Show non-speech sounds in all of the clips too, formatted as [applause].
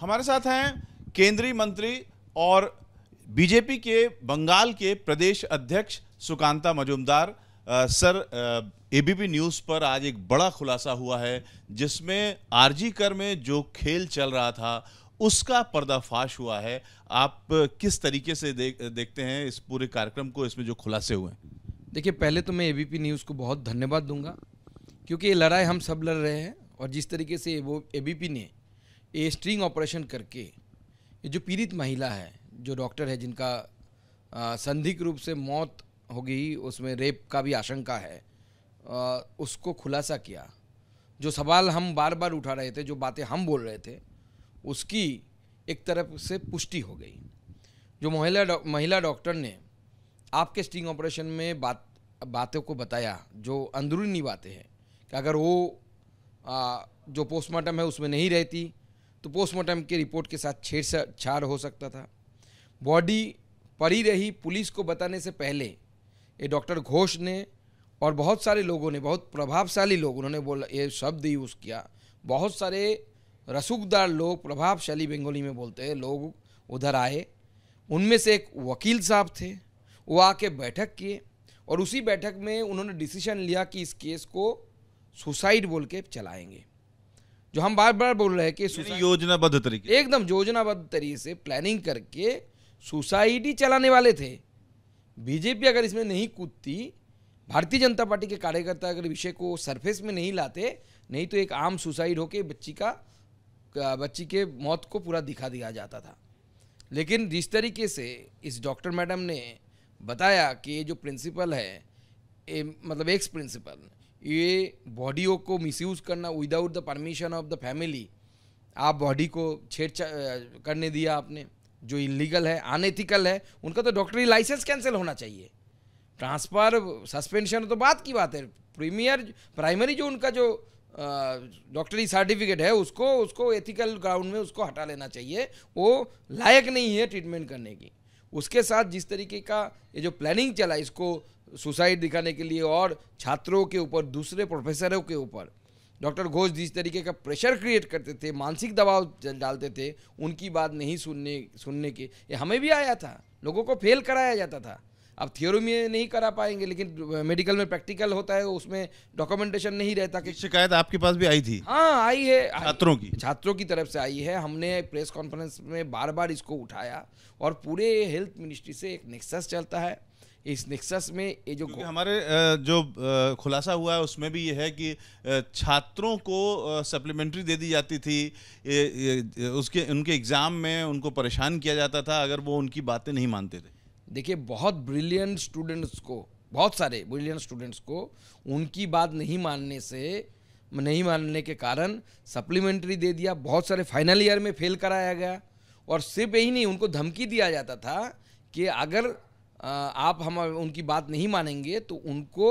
हमारे साथ हैं केंद्रीय मंत्री और बीजेपी के बंगाल के प्रदेश अध्यक्ष Sukanta Majumdar sir ABP news पर आज एक बड़ा खुलासा हुआ है जिसमें आरजी कर में जो खेल चल रहा था उसका पर्दाफाश हुआ है आप किस तरीके से देख देखते हैं इस पूरे कार्यक्रम को इसमें जो खुलासे हुए हैं देखिए पहले तो मैं एबीपी न्यूज़ को बहुत धन्यवाद दूंगा क्योंकि ये लड़ाई हम सब लड़ रहे हैं और जिस तरीके से वो एबीपी ने ये स्ट्रिंग ऑपरेशन करके ये जो पीड़ित महिला है जो डॉक्टर है जिनका संदिग्ध रूप से मौत हो गई उसमें रेप का भी आशंका है आ, उसको खुलासा किया जो सवाल हम बार बार उठा रहे थे जो बातें हम बोल रहे थे उसकी एक तरफ से पुष्टि हो गई जो महिला डौ, महिला डॉक्टर ने आपके स्टिंग ऑपरेशन में बात बातों को बताया जो अंदरूनी बातें हैं कि अगर वो आ, जो पोस्टमार्टम है उसमें नहीं रहती तो पोस्टमार्टम के रिपोर्ट के साथ छेड़छाड़ हो सकता था बॉडी पड़ी रही पुलिस को बताने से पहले ये डॉक्टर घोष ने और बहुत सारे लोगों ने बहुत प्रभावशाली लोग उन्होंने बोला ये शब्द यूज़ किया बहुत सारे रसूखदार लोग प्रभावशाली बंगाली में बोलते हैं लोग उधर आए उनमें से एक वकील साहब थे वो आके बैठक किए और उसी बैठक में उन्होंने डिसीजन लिया कि इस केस को सुसाइड बोल के चलाएंगे जो हम बार बार बोल रहे हैं कि योजनाबद्ध तरीके एकदम योजनाबद्ध तरीके से प्लानिंग करके सोसाइटी चलाने वाले थे बीजेपी अगर इसमें नहीं कूदती भारतीय जनता पार्टी के कार्यकर्ता अगर विषय को सरफेस में नहीं लाते नहीं तो एक आम सुसाइड होके बच्ची का बच्ची के मौत को पूरा दिखा दिया जाता था लेकिन जिस तरीके से इस डॉक्टर मैडम ने बताया कि ये जो प्रिंसिपल है ए, मतलब एक्स प्रिंसिपल ये बॉडियों को मिसयूज़ करना without the permission of the family आप बॉडी को छेड़छा करने दिया आपने जो इलीगल है अनएथिकल है उनका तो डॉक्टरी लाइसेंस कैंसिल होना चाहिए ट्रांसफ़र सस्पेंशन तो बात की बात है प्रीमियर प्राइमरी जो उनका जो डॉक्टरी सर्टिफिकेट है उसको उसको एथिकल ग्राउंड में उसको हटा लेना चाहिए वो लायक नहीं है ट्रीटमेंट करने की उसके साथ जिस तरीके का ये जो प्लानिंग चला इसको सुसाइड दिखाने के लिए और छात्रों के ऊपर दूसरे प्रोफेसरों के ऊपर डॉक्टर घोष जिस तरीके का प्रेशर क्रिएट करते थे मानसिक दबाव डालते थे उनकी बात नहीं सुनने सुनने के ये हमें भी आया था लोगों को फेल कराया जाता था अब थियोरी में नहीं करा पाएंगे लेकिन मेडिकल में प्रैक्टिकल होता है उसमें डॉक्यूमेंटेशन नहीं रहता कि शिकायत आपके पास भी आई थी हाँ आई है छात्रों की छात्रों की तरफ से आई है हमने प्रेस कॉन्फ्रेंस में बार बार इसको उठाया और पूरे हेल्थ मिनिस्ट्री से एक नेक्सस चलता है इस नेक्सस में ये जो हमारे जो खुलासा हुआ है उसमें भी ये है कि छात्रों को सप्लीमेंट्री दे दी जाती थी उसके उनके एग्ज़ाम में उनको परेशान किया जाता था अगर वो उनकी बातें नहीं मानते थे देखिए बहुत ब्रिलियंट स्टूडेंट्स को बहुत सारे ब्रिलियंट स्टूडेंट्स को उनकी बात नहीं मानने से नहीं मानने के कारण सप्लीमेंट्री दे दिया बहुत सारे फाइनल ईयर में फेल कराया गया और सिर्फ यही नहीं उनको धमकी दिया जाता था कि अगर आप हम उनकी बात नहीं मानेंगे तो उनको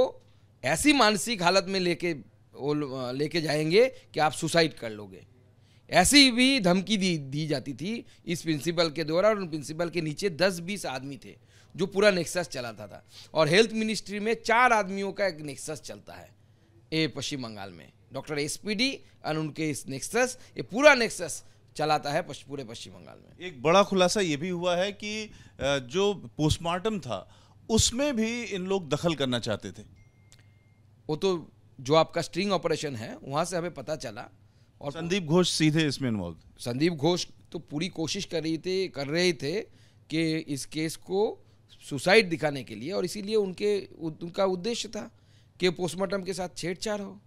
ऐसी मानसिक हालत में लेके वो लेके जाएंगे कि आप सुसाइड कर लोगे ऐसी भी धमकी दी दी जाती थी इस प्रिंसिपल के द्वारा और प्रिंसिपल के नीचे दस बीस आदमी थे जो पूरा नेक्सस चलाता था और हेल्थ मिनिस्ट्री में चार आदमियों का एक नेक्सस चलता है ए पश्चिम बंगाल में डॉक्टर एस पी डी और उनके इस नेक्सस ये पूरा नेक्सस चलाता है पूरे पश्चिम बंगाल में एक बड़ा खुलासा ये भी हुआ है कि जो पोस्टमार्टम था उसमें भी इन लोग दखल करना चाहते थे वो तो जो आपका स्ट्रिंग ऑपरेशन है वहाँ से हमें पता चला और संदीप घोष सीधे इसमें इन्वॉल्व संदीप घोष तो पूरी कोशिश कर रही थे कर रहे थे कि इस केस को सुसाइड दिखाने के लिए और इसीलिए उनके उनका उद्देश्य था कि पोस्टमार्टम के साथ छेड़छाड़ हो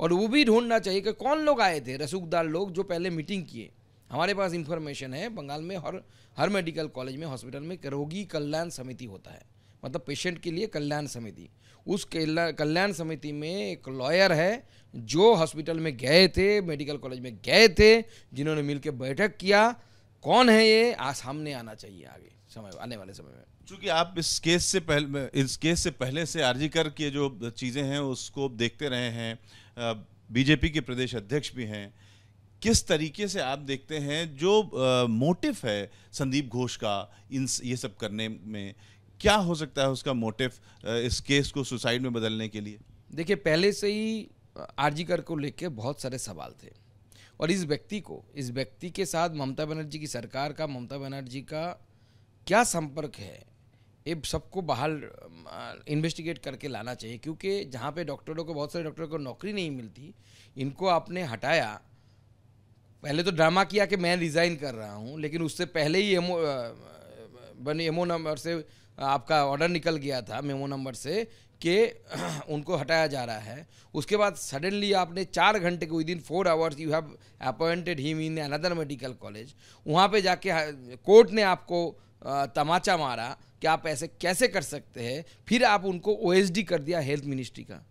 और वो भी ढूंढना चाहिए कि कौन लोग आए थे रसूखदार लोग जो पहले मीटिंग किए हमारे पास इंफॉर्मेशन है बंगाल में हर हर मेडिकल कॉलेज में हॉस्पिटल में रोगी कल्याण समिति होता है मतलब पेशेंट के लिए कल्याण समिति उस कल्याण समिति में एक लॉयर है जो हॉस्पिटल में गए थे मेडिकल कॉलेज में गए थे जिन्होंने मिलकर बैठक किया कौन है ये आ, सामने आना चाहिए आगे समय आने वाले समय में चूंकि आप इस केस से पहले इस केस से पहले से कर के जो चीज़ें हैं उसको देखते रहे हैं बीजेपी के प्रदेश अध्यक्ष भी हैं किस तरीके से आप देखते हैं जो आ, मोटिव है संदीप घोष का इन ये सब करने में क्या हो सकता है उसका मोटिव इस केस को सुसाइड में बदलने के लिए देखिए पहले से ही कर को लेकर बहुत सारे सवाल थे और इस व्यक्ति को इस व्यक्ति के साथ ममता बनर्जी की सरकार का ममता बनर्जी का क्या संपर्क है ये सबको बाहर इन्वेस्टिगेट करके लाना चाहिए क्योंकि जहाँ पे डॉक्टरों को बहुत सारे डॉक्टरों को नौकरी नहीं मिलती इनको आपने हटाया पहले तो ड्रामा किया कि मैं रिज़ाइन कर रहा हूँ लेकिन उससे पहले ही एमओ बने एमओ नंबर से आपका ऑर्डर निकल गया था मेमो नंबर से के [clears throat] उनको हटाया जा रहा है उसके बाद सडनली आपने चार घंटे के within four hours you have appointed him in another medical college वहाँ पे जाके कोर्ट ने आपको तमाचा मारा कि आप ऐसे कैसे कर सकते हैं फिर आप उनको ओ कर दिया हेल्थ मिनिस्ट्री का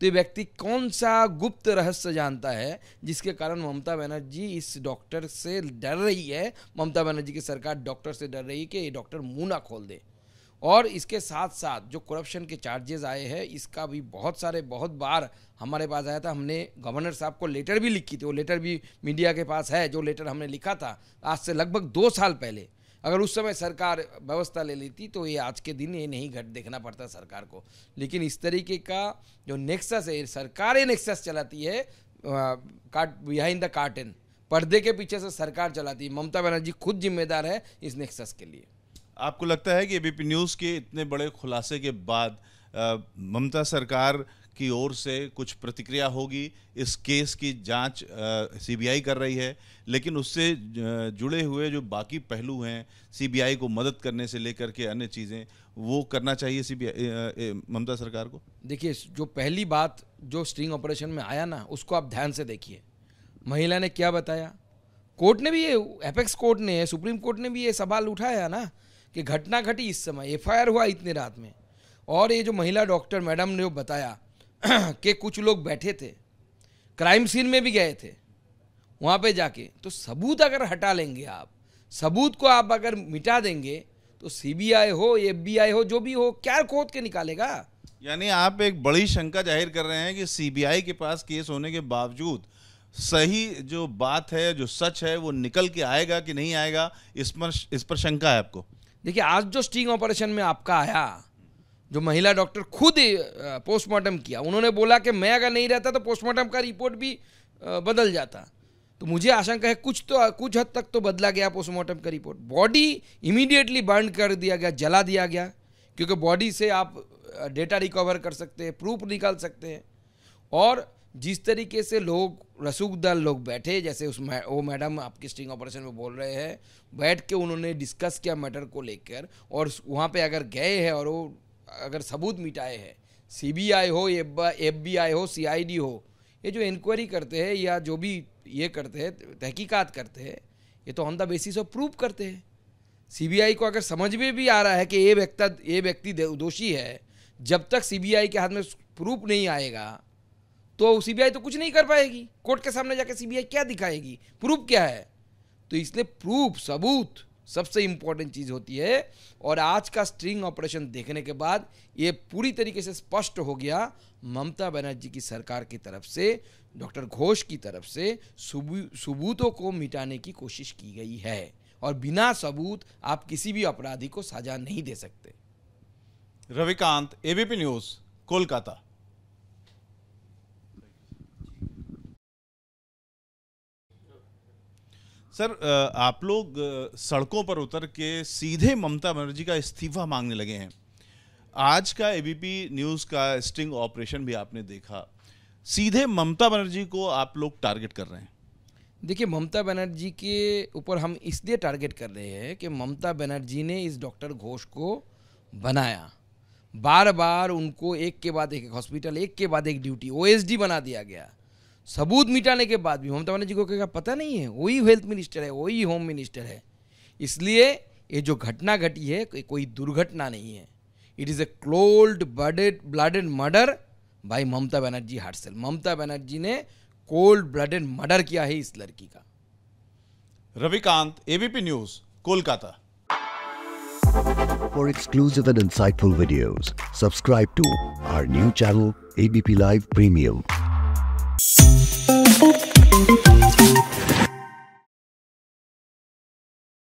तो ये व्यक्ति कौन सा गुप्त रहस्य जानता है जिसके कारण ममता बनर्जी इस डॉक्टर से डर रही है ममता बनर्जी की सरकार डॉक्टर से डर रही है कि ये डॉक्टर मुँह ना खोल दे और इसके साथ साथ जो करप्शन के चार्जेस आए हैं इसका भी बहुत सारे बहुत बार हमारे पास आया था हमने गवर्नर साहब को लेटर भी लिखी थी वो लेटर भी मीडिया के पास है जो लेटर हमने लिखा था आज से लगभग दो साल पहले अगर उस समय सरकार व्यवस्था ले लेती तो ये आज के दिन ये नहीं घट देखना पड़ता सरकार को लेकिन इस तरीके का जो नेक्सस है सरकार ये नेक्सस चलाती है काट बिहाइंड द कार्टन पर्दे के पीछे से सरकार चलाती है ममता बनर्जी खुद जिम्मेदार है इस नेक्सस के लिए आपको लगता है कि एबीपी न्यूज़ के इतने बड़े खुलासे के बाद ममता सरकार की ओर से कुछ प्रतिक्रिया होगी इस केस की जांच सीबीआई कर रही है लेकिन उससे जुड़े हुए जो बाकी पहलू हैं सीबीआई को मदद करने से लेकर के अन्य चीज़ें वो करना चाहिए सीबीआई ममता सरकार को देखिए जो पहली बात जो स्ट्रिंग ऑपरेशन में आया ना उसको आप ध्यान से देखिए महिला ने क्या बताया कोर्ट ने भी ये एपेक्स कोर्ट ने सुप्रीम कोर्ट ने भी ये सवाल उठाया ना कि घटना घटी इस समय एफ हुआ इतने रात में और ये जो महिला डॉक्टर मैडम ने बताया [clears throat] कि कुछ लोग बैठे थे क्राइम सीन में भी गए थे वहाँ पे जाके तो सबूत अगर हटा लेंगे आप सबूत को आप अगर मिटा देंगे तो सीबीआई हो एफबीआई हो जो भी हो क्या खोद के निकालेगा यानी आप एक बड़ी शंका जाहिर कर रहे हैं कि सीबीआई के पास केस होने के बावजूद सही जो बात है जो सच है वो निकल के आएगा कि नहीं आएगा इस पर इस पर शंका है आपको देखिए आज जो स्टिंग ऑपरेशन में आपका आया जो महिला डॉक्टर खुद पोस्टमार्टम किया उन्होंने बोला कि मैं अगर नहीं रहता तो पोस्टमार्टम का रिपोर्ट भी बदल जाता तो मुझे आशंका है कुछ तो कुछ हद तक तो बदला गया पोस्टमार्टम का रिपोर्ट बॉडी इमीडिएटली बर्न कर दिया गया जला दिया गया क्योंकि बॉडी से आप डेटा रिकवर कर सकते हैं प्रूफ निकाल सकते हैं और जिस तरीके से लोग रसूखदार लोग बैठे जैसे उस मै, वो मैडम आपके स्टिंग ऑपरेशन में बोल रहे हैं बैठ के उन्होंने डिस्कस किया मैटर को लेकर और वहाँ पे अगर गए हैं और वो अगर सबूत मिटाए हैं सीबीआई हो एफ बी हो सीआईडी हो ये जो इंक्वायरी करते हैं या जो भी ये करते हैं तहकीकात करते हैं ये तो on the basis of proof करते हैं सीबीआई को अगर समझ में भी आ रहा है कि ये व्यक्ति ये व्यक्ति दोषी है जब तक सीबीआई के हाथ में प्रूफ नहीं आएगा तो सीबीआई तो कुछ नहीं कर पाएगी कोर्ट के सामने जाकर सीबीआई क्या दिखाएगी प्रूफ क्या है तो इसलिए प्रूफ सबूत सबसे इंपॉर्टेंट चीज होती है और आज का स्ट्रिंग ऑपरेशन देखने के बाद ये पूरी तरीके से स्पष्ट हो गया ममता बनर्जी की सरकार की तरफ से डॉक्टर घोष की तरफ से सबूतों को मिटाने की कोशिश की गई है और बिना सबूत आप किसी भी अपराधी को सजा नहीं दे सकते Ravikant ABP news Kolkata sir आप लोग सड़कों पर उतर के सीधे ममता बनर्जी का इस्तीफा मांगने लगे हैं आज का एबीपी न्यूज़ का स्टिंग ऑपरेशन भी आपने देखा सीधे ममता बनर्जी को आप लोग टारगेट कर रहे हैं देखिए ममता बनर्जी के ऊपर हम इसलिए टारगेट कर रहे हैं कि ममता बनर्जी ने इस डॉक्टर घोष को बनाया बार बार उनको एक के बाद एक हॉस्पिटल एक के बाद एक ड्यूटी ओएसडी बना दिया गया सबूत मिटाने के बाद भी ममता बनर्जी को कहेगा पता नहीं है वही हेल्थ मिनिस्टर है वही होम मिनिस्टर है इसलिए ये जो घटना घटी है कोई दुर्घटना नहीं है it is a cold blooded blooded murder by Mamata Banerjee heartless Mamata Banerjee ने कोल्ड ब्लडेड मर्डर किया है इस लड़की का Ravikant ABP news Kolkata For exclusive and insightful videos, subscribe to our new channel ABP Live Premium. Thank you.